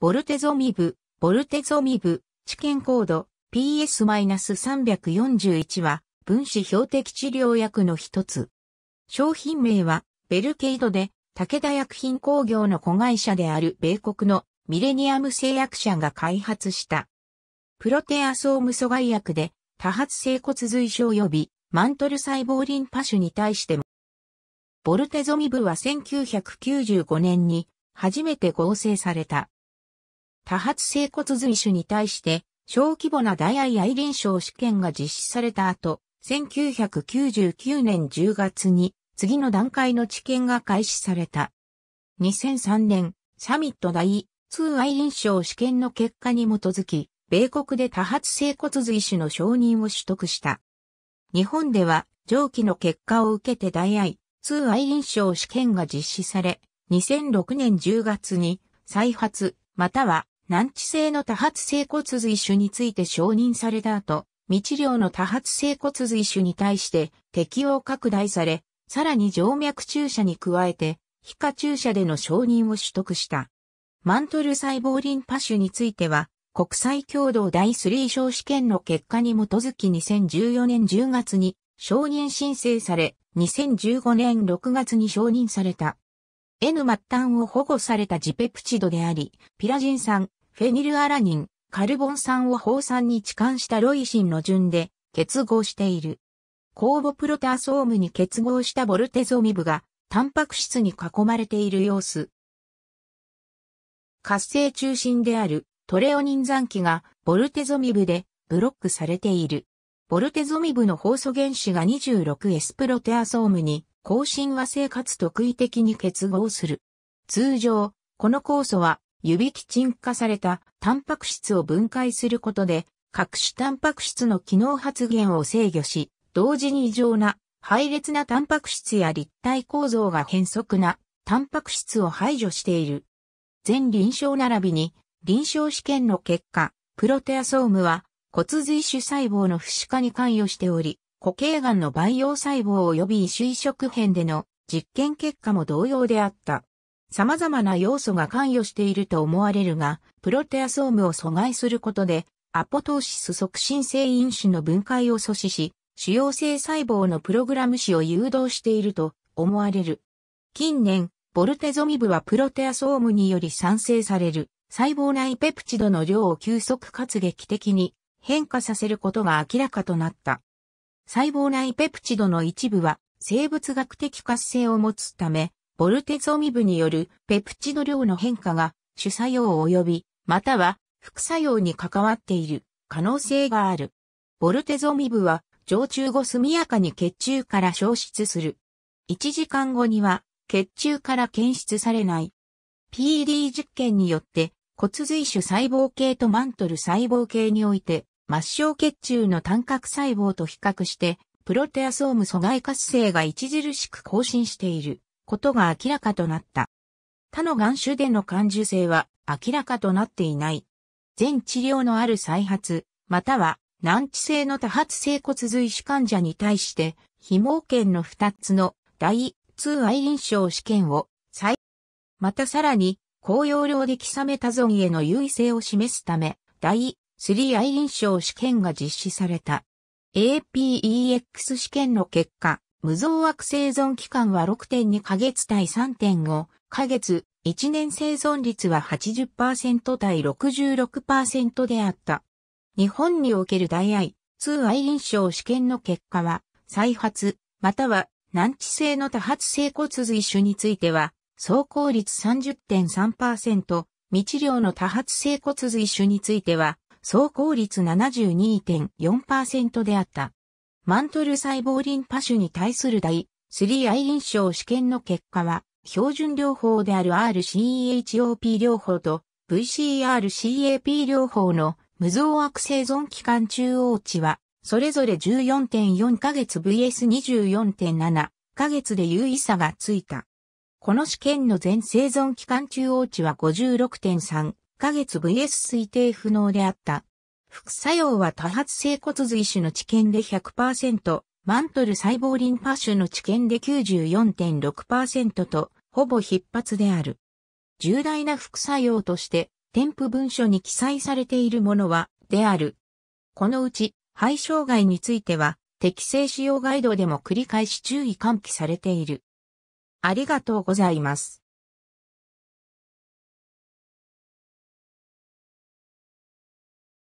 ボルテゾミブ、ボルテゾミブ、知見コード PS-341 は分子標的治療薬の一つ。商品名はベルケイドで武田薬品工業の子会社である米国のミレニアム製薬社が開発した。プロテアソーム阻害薬で多発性骨髄症及びマントル細胞リンパ腫に対しても、ボルテゾミブは1995年に初めて合成された。多発性骨髄腫に対して、小規模な大愛愛臨床試験が実施された後、1999年10月に次の段階の治験が開始された。2003年、サミット第2愛臨床試験の結果に基づき、米国で多発性骨髄腫の承認を取得した。日本では、上記の結果を受けて大愛2愛臨床試験が実施され、2006年10月に再発、または難治性の多発性骨髄腫について承認された後、未治療の多発性骨髄腫に対して適用拡大され、さらに静脈注射に加えて、皮下注射での承認を取得した。マントル細胞リンパ腫については、国際共同第3小試験の結果に基づき2014年10月に承認申請され、2015年6月に承認された。N 末端を保護されたジペプチドであり、ピラジン酸、フェニルアラニン、カルボン酸を放酸に置換したロイシンの順で結合している。酵母プロターソームに結合したボルテゾミブが、タンパク質に囲まれている様子。活性中心であるトレオニン残機がボルテゾミブでブロックされている。ボルテゾミブの酵素原子が 26S プロテアソームに更新は生活特異的に結合する。通常、この酵素は指基沈化されたタンパク質を分解することで、各種タンパク質の機能発現を制御し、同時に異常な、配列なタンパク質や立体構造が変則なタンパク質を排除している。全臨床並びに、臨床試験の結果、プロテアソームは骨髄種細胞の不死化に関与しており、固形んの培養細胞及び異種移植編での実験結果も同様であった。様々な要素が関与していると思われるが、プロテアソームを阻害することで、アポトーシス促進性因子の分解を阻止し、主要性細胞のプログラム子を誘導していると思われる。近年、ボルテゾミブはプロテアソームにより産生される細胞内ペプチドの量を急速かつ劇的に変化させることが明らかとなった。細胞内ペプチドの一部は生物学的活性を持つため、ボルテゾミブによるペプチド量の変化が主作用及び、または副作用に関わっている可能性がある。ボルテゾミブは常駐後速やかに血中から消失する。1時間後には血中から検出されない。PD 実験によって骨髄腫細胞系とマントル細胞系において末梢血中の単核細胞と比較してプロテアソーム阻害活性が著しく更新している。ことが明らかとなった。他の眼種での感受性は明らかとなっていない。全治療のある再発、または難治性の多発性骨髄腫患者に対して、非毛圏の2つの第2愛臨床試験を再、またさらに、高容量でキサメタゾンへの優位性を示すため、第3愛臨床試験が実施された。APEX 試験の結果、無増悪生存期間は6.2ヶ月対3.5ヶ月、1年生存率は80%対66%であった。日本における大愛、通愛臨床試験の結果は、再発、または難治性の多発性骨髄腫については、走行率30.3%、未治療の多発性骨髄腫については、走行率72.4%であった。マントル細胞リンパ腫に対する第 3i 臨床試験の結果は、標準療法である r c h o p 療法と VCRCAP 療法の無増悪生存期間中央値は、それぞれ14.4ヶ月 VS24.7 ヶ月で優位差がついた。この試験の全生存期間中央値は56.3ヶ月 VS 推定不能であった副作用は多発性骨髄腫の治験で100%、マントル細胞リンパ腫の治験で94.6%と、ほぼ必発である。重大な副作用として、添付文書に記載されているものは、である。このうち、肺障害については、適正使用ガイドでも繰り返し注意喚起されている。ありがとうございます。